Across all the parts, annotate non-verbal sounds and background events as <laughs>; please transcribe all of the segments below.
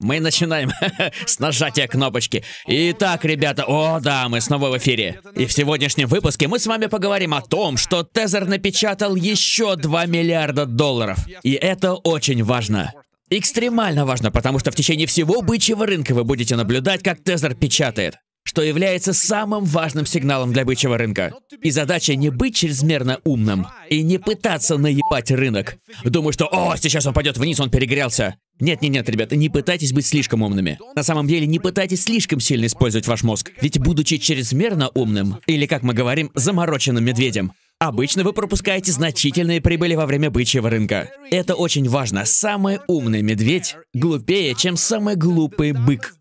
Мы начинаем <laughs> с нажатия кнопочки. Итак, ребята, о да, мы снова в эфире. И в сегодняшнем выпуске мы с вами поговорим о том, что Тезер напечатал еще 2 миллиарда долларов. И это очень важно. Экстремально важно, потому что в течение всего бычьего рынка вы будете наблюдать, как Тезер печатает что является самым важным сигналом для бычьего рынка. И задача не быть чрезмерно умным и не пытаться наебать рынок. Думаю, что «О, сейчас он пойдет вниз, он перегрелся». Нет-нет-нет, ребята, не пытайтесь быть слишком умными. На самом деле, не пытайтесь слишком сильно использовать ваш мозг. Ведь будучи чрезмерно умным, или, как мы говорим, замороченным медведем, Обычно вы пропускаете значительные прибыли во время бычьего рынка. Это очень важно. Самый умный медведь глупее, чем самый глупый бык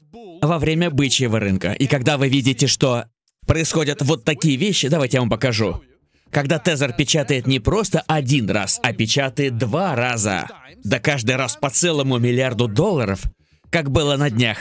во время бычьего рынка. И когда вы видите, что происходят вот такие вещи, давайте я вам покажу. Когда тезер печатает не просто один раз, а печатает два раза, да каждый раз по целому миллиарду долларов, как было на днях.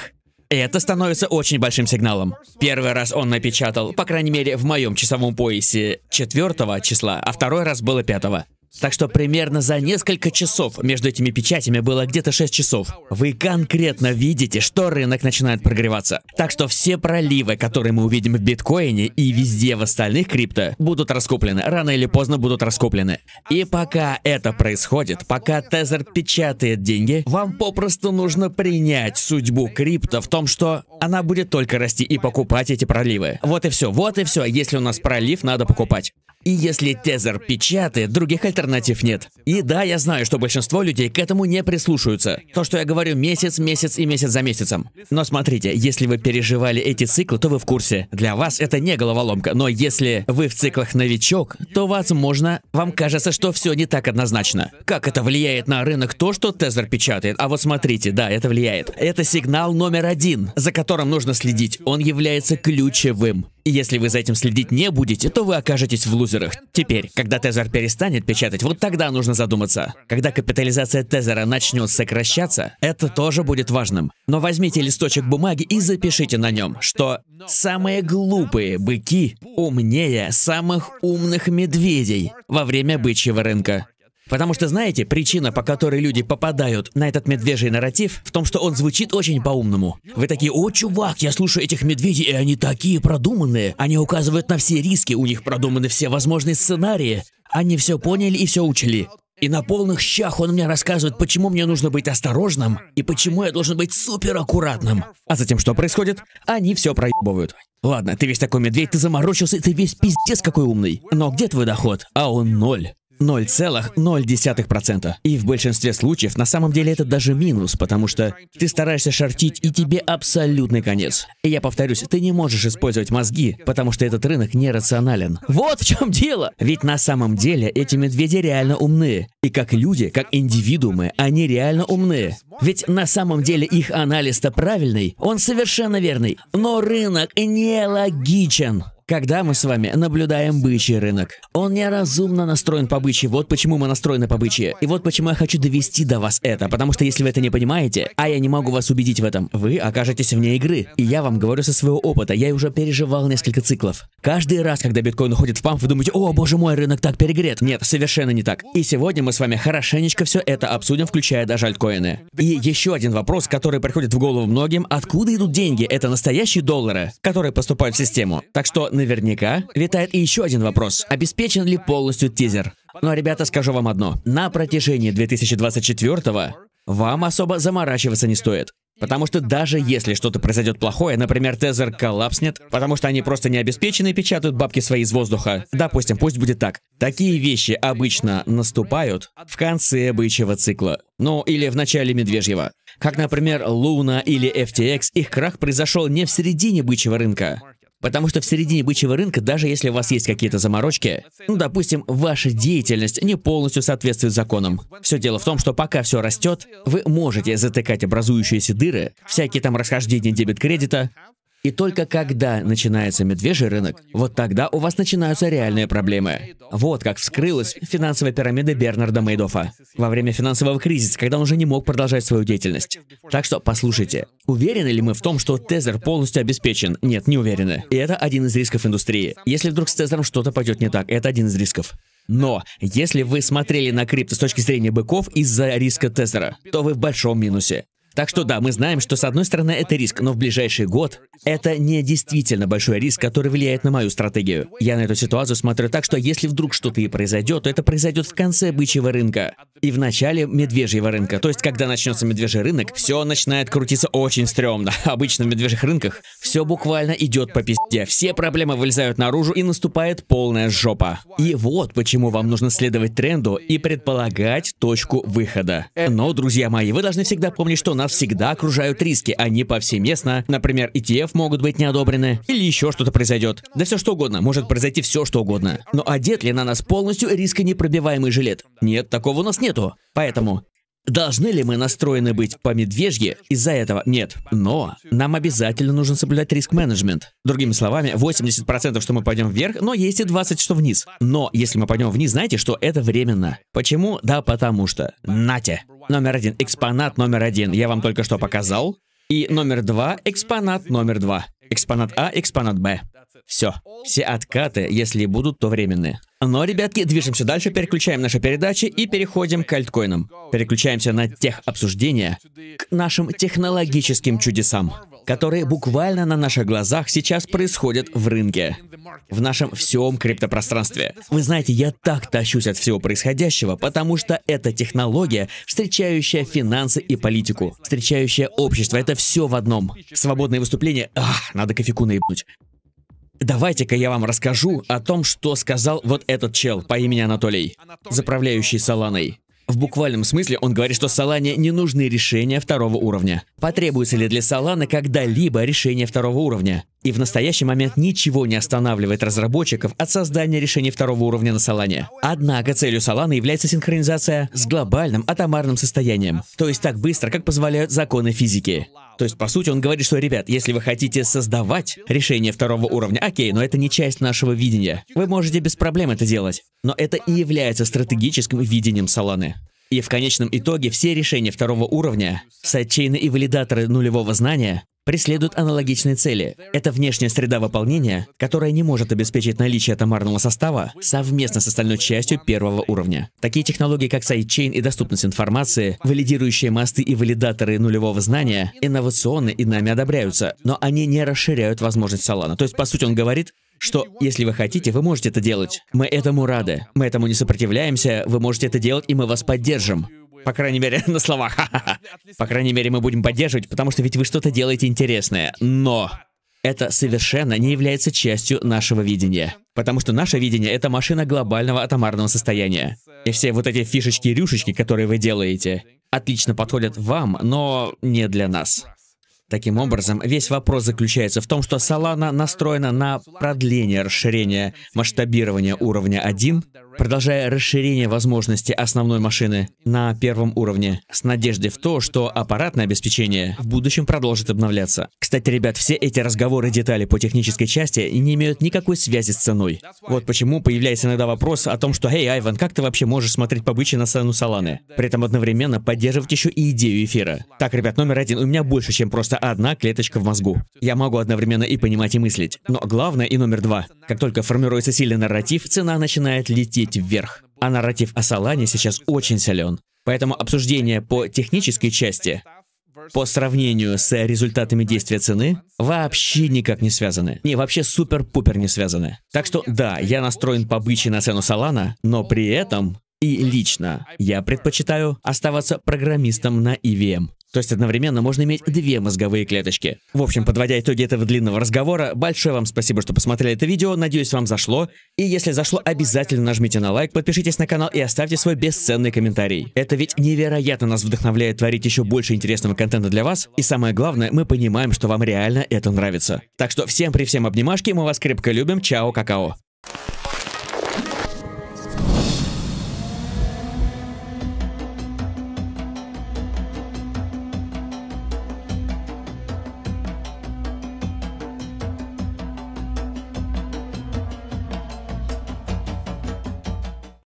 это становится очень большим сигналом. Первый раз он напечатал, по крайней мере, в моем часовом поясе 4 числа, а второй раз было 5. Так что примерно за несколько часов между этими печатями было где-то 6 часов. Вы конкретно видите, что рынок начинает прогреваться. Так что все проливы, которые мы увидим в биткоине и везде в остальных крипто, будут раскуплены. Рано или поздно будут раскуплены. И пока это происходит, пока Тезер печатает деньги, вам попросту нужно принять судьбу крипто в том, что она будет только расти и покупать эти проливы. Вот и все, вот и все. Если у нас пролив, надо покупать. И если тезер печатает, других альтернатив нет. И да, я знаю, что большинство людей к этому не прислушаются. То, что я говорю месяц, месяц и месяц за месяцем. Но смотрите, если вы переживали эти циклы, то вы в курсе. Для вас это не головоломка. Но если вы в циклах новичок, то, возможно, вам кажется, что все не так однозначно. Как это влияет на рынок то, что тезер печатает? А вот смотрите, да, это влияет. Это сигнал номер один, за которым нужно следить. Он является ключевым если вы за этим следить не будете, то вы окажетесь в лузерах. Теперь, когда тезер перестанет печатать, вот тогда нужно задуматься. Когда капитализация тезера начнет сокращаться, это тоже будет важным. Но возьмите листочек бумаги и запишите на нем, что самые глупые быки умнее самых умных медведей во время бычьего рынка. Потому что, знаете, причина, по которой люди попадают на этот медвежий нарратив, в том, что он звучит очень по-умному. Вы такие, о, чувак, я слушаю этих медведей, и они такие продуманные. Они указывают на все риски, у них продуманы все возможные сценарии. Они все поняли и все учили. И на полных щах он мне рассказывает, почему мне нужно быть осторожным и почему я должен быть супераккуратным. А затем что происходит? Они все проебывают. Ладно, ты весь такой медведь, ты заморочился, и ты весь пиздец какой умный. Но где твой доход? А он ноль. 0,0%. И в большинстве случаев на самом деле это даже минус, потому что ты стараешься шортить, и тебе абсолютный конец. И я повторюсь, ты не можешь использовать мозги, потому что этот рынок нерационален. Вот в чем дело! Ведь на самом деле эти медведи реально умные. И как люди, как индивидуумы, они реально умные. Ведь на самом деле их анализ-то правильный, он совершенно верный. Но рынок нелогичен. Когда мы с вами наблюдаем бычий рынок, он неразумно настроен по бычьи, вот почему мы настроены по бычьи. И вот почему я хочу довести до вас это, потому что если вы это не понимаете, а я не могу вас убедить в этом, вы окажетесь вне игры. И я вам говорю со своего опыта, я уже переживал несколько циклов. Каждый раз, когда биткоин уходит в памп, вы думаете, о боже мой, рынок так перегрет. Нет, совершенно не так. И сегодня мы с вами хорошенечко все это обсудим, включая даже альткоины. И еще один вопрос, который приходит в голову многим, откуда идут деньги? Это настоящие доллары, которые поступают в систему. Так что наверняка витает и еще один вопрос. Обеспечен ли полностью тизер? Ну, а, ребята, скажу вам одно. На протяжении 2024 вам особо заморачиваться не стоит. Потому что даже если что-то произойдет плохое, например, тезер коллапснет, потому что они просто не обеспечены и печатают бабки свои из воздуха. Допустим, пусть будет так. Такие вещи обычно наступают в конце бычьего цикла. Ну, или в начале медвежьего. Как, например, Луна или FTX, их крах произошел не в середине бычьего рынка, Потому что в середине бычьего рынка, даже если у вас есть какие-то заморочки, ну, допустим, ваша деятельность не полностью соответствует законам. Все дело в том, что пока все растет, вы можете затыкать образующиеся дыры, всякие там расхождения дебет-кредита, и только когда начинается медвежий рынок, вот тогда у вас начинаются реальные проблемы. Вот как вскрылась финансовая пирамида Бернарда Мейдофа во время финансового кризиса, когда он уже не мог продолжать свою деятельность. Так что, послушайте, уверены ли мы в том, что Тезер полностью обеспечен? Нет, не уверены. И это один из рисков индустрии. Если вдруг с Тезером что-то пойдет не так, это один из рисков. Но если вы смотрели на крипто с точки зрения быков из-за риска Тезера, то вы в большом минусе. Так что да, мы знаем, что с одной стороны это риск, но в ближайший год это не действительно большой риск, который влияет на мою стратегию. Я на эту ситуацию смотрю так, что если вдруг что-то и произойдет, то это произойдет в конце бычьего рынка и в начале медвежьего рынка. То есть, когда начнется медвежий рынок, все начинает крутиться очень стрёмно. <laughs> Обычно в медвежьих рынках все буквально идет по пизде. Все проблемы вылезают наружу и наступает полная жопа. И вот почему вам нужно следовать тренду и предполагать точку выхода. Но, друзья мои, вы должны всегда помнить, что на нас всегда окружают риски, они а повсеместно. Например, ETF могут быть не одобрены, или еще что-то произойдет. Да все что угодно, может произойти все что угодно. Но одет ли на нас полностью непробиваемый жилет? Нет, такого у нас нету. Поэтому Должны ли мы настроены быть по медвежье из-за этого? Нет. Но нам обязательно нужно соблюдать риск-менеджмент. Другими словами, 80% что мы пойдем вверх, но есть и 20, что вниз. Но если мы пойдем вниз, знаете, что это временно. Почему? Да потому что. Натя, Номер один. Экспонат номер один. Я вам только что показал. И номер два. Экспонат номер два. Экспонат А, экспонат Б. Все. Все откаты, если будут, то временные. Но, ребятки, движемся дальше, переключаем наши передачи и переходим к альткоинам. Переключаемся на тех обсуждения к нашим технологическим чудесам, которые буквально на наших глазах сейчас происходят в рынке, в нашем всем криптопространстве. Вы знаете, я так тащусь от всего происходящего, потому что это технология, встречающая финансы и политику, встречающая общество, это все в одном. Свободное выступление. ах, надо кофеку наебнуть. Давайте-ка я вам расскажу о том, что сказал вот этот чел по имени Анатолий, заправляющий Саланой. В буквальном смысле он говорит, что Салане не нужны решения второго уровня. Потребуется ли для Solana когда-либо решение второго уровня? И в настоящий момент ничего не останавливает разработчиков от создания решений второго уровня на Solana. Однако целью Solana является синхронизация с глобальным атомарным состоянием, то есть так быстро, как позволяют законы физики. То есть, по сути, он говорит, что, ребят, если вы хотите создавать решение второго уровня, окей, но это не часть нашего видения. Вы можете без проблем это делать. Но это и является стратегическим видением Соланы. И в конечном итоге все решения второго уровня, сайдчейны и валидаторы нулевого знания, преследуют аналогичные цели. Это внешняя среда выполнения, которая не может обеспечить наличие атомарного состава совместно с остальной частью первого уровня. Такие технологии, как сайдчейн и доступность информации, валидирующие мосты и валидаторы нулевого знания, инновационны и нами одобряются, но они не расширяют возможность Солана. То есть, по сути, он говорит, что если вы хотите, вы можете это делать. Мы этому рады. Мы этому не сопротивляемся, вы можете это делать, и мы вас поддержим. По крайней мере, <laughs> на словах. По крайней мере, мы будем поддерживать, потому что ведь вы что-то делаете интересное. Но это совершенно не является частью нашего видения. Потому что наше видение — это машина глобального атомарного состояния. И все вот эти фишечки и рюшечки, которые вы делаете, отлично подходят вам, но не для нас. Таким образом, весь вопрос заключается в том, что Solana настроена на продление расширение, масштабирование уровня 1 продолжая расширение возможностей основной машины на первом уровне, с надеждой в то, что аппаратное обеспечение в будущем продолжит обновляться. Кстати, ребят, все эти разговоры и детали по технической части не имеют никакой связи с ценой. Вот почему появляется иногда вопрос о том, что «Эй, Айван, как ты вообще можешь смотреть побычи на сцену Саланы?» При этом одновременно поддерживать еще и идею эфира. Так, ребят, номер один, у меня больше, чем просто одна клеточка в мозгу. Я могу одновременно и понимать, и мыслить. Но главное, и номер два. Как только формируется сильный нарратив, цена начинает лететь идти вверх. А нарратив о Салане сейчас очень силен. Поэтому обсуждение по технической части по сравнению с результатами действия цены вообще никак не связаны. Не, вообще супер-пупер не связаны. Так что да, я настроен по побычий на цену Салана, но при этом и лично я предпочитаю оставаться программистом на EVM. То есть одновременно можно иметь две мозговые клеточки. В общем, подводя итоги этого длинного разговора, большое вам спасибо, что посмотрели это видео, надеюсь, вам зашло. И если зашло, обязательно нажмите на лайк, подпишитесь на канал и оставьте свой бесценный комментарий. Это ведь невероятно нас вдохновляет творить еще больше интересного контента для вас, и самое главное, мы понимаем, что вам реально это нравится. Так что всем при всем обнимашки, мы вас крепко любим, чао, какао.